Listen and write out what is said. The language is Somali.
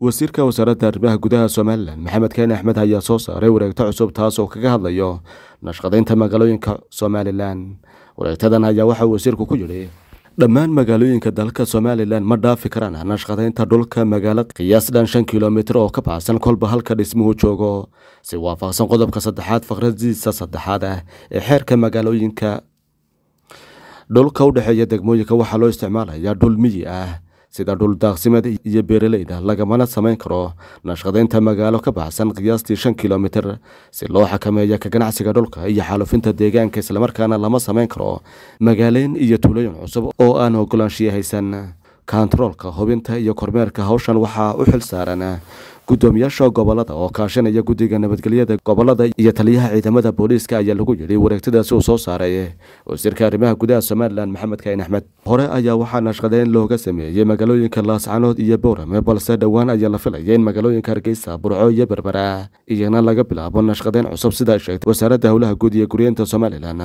wasiirka wasaaradda arrimaha gudaha somalilan maxamed keen axmed ayaa soo saaray wareegto cusub taas oo kaga hadlayo nashqadaynta magaalooyinka somalilan wareegtadan ayaa waxaa wasiirku ku yidhi dhammaan magaalooyinka dalka somalilan ma dhaafi karaan nashqadaynta dhulka magaalo qiyaas dhan shan kilomitr oo ka baxsan kolba halka dhismuhu joogo si waafaqsan qodobka saddexaad faqradiisa saddexaad ah ee xeerka magaalooyinka dhulka u dhexeeya degmooyinka waxaa loo isticmaalayaa dhul miyi ah sida dhul daaqsimeed iyo beeraleyda lagamana samayn karo nashqadaynta magaalo ka baxsan qiyaastii shan kilomiter si loo xakameeya ka ganacsiga dhulka iyo xaalufinta deegaanka islamarkaana lama samayn karo magaaleyn iyo tuulooyin cusub oo aan ogolaanshiya haysan kantaroolka hubinta iyo kormeerka howshan waxaa u xil saaran guddoomiyaasha gobolada oo kaashanaya guddiga nabadgelyada gobolada iyo taliyaha ciidamada booliiska ayaa lagu yidhi wareegtadaasi uu soo saaray wasiirka arrimaha gudaha somalilan maxamed kayn axmed hore ayaa waxaa nashqadeyn looga sameeyey magaalooyinka laascanood iyo bowrame balse dhowaan ayaa la filaya in magaalooyinka hargeysa burco iyo berbera iyana laga bilaabo nashqadeyn cusub sidaa sheegtay wasaaradda howlaha guud iyo guryeenta somalilan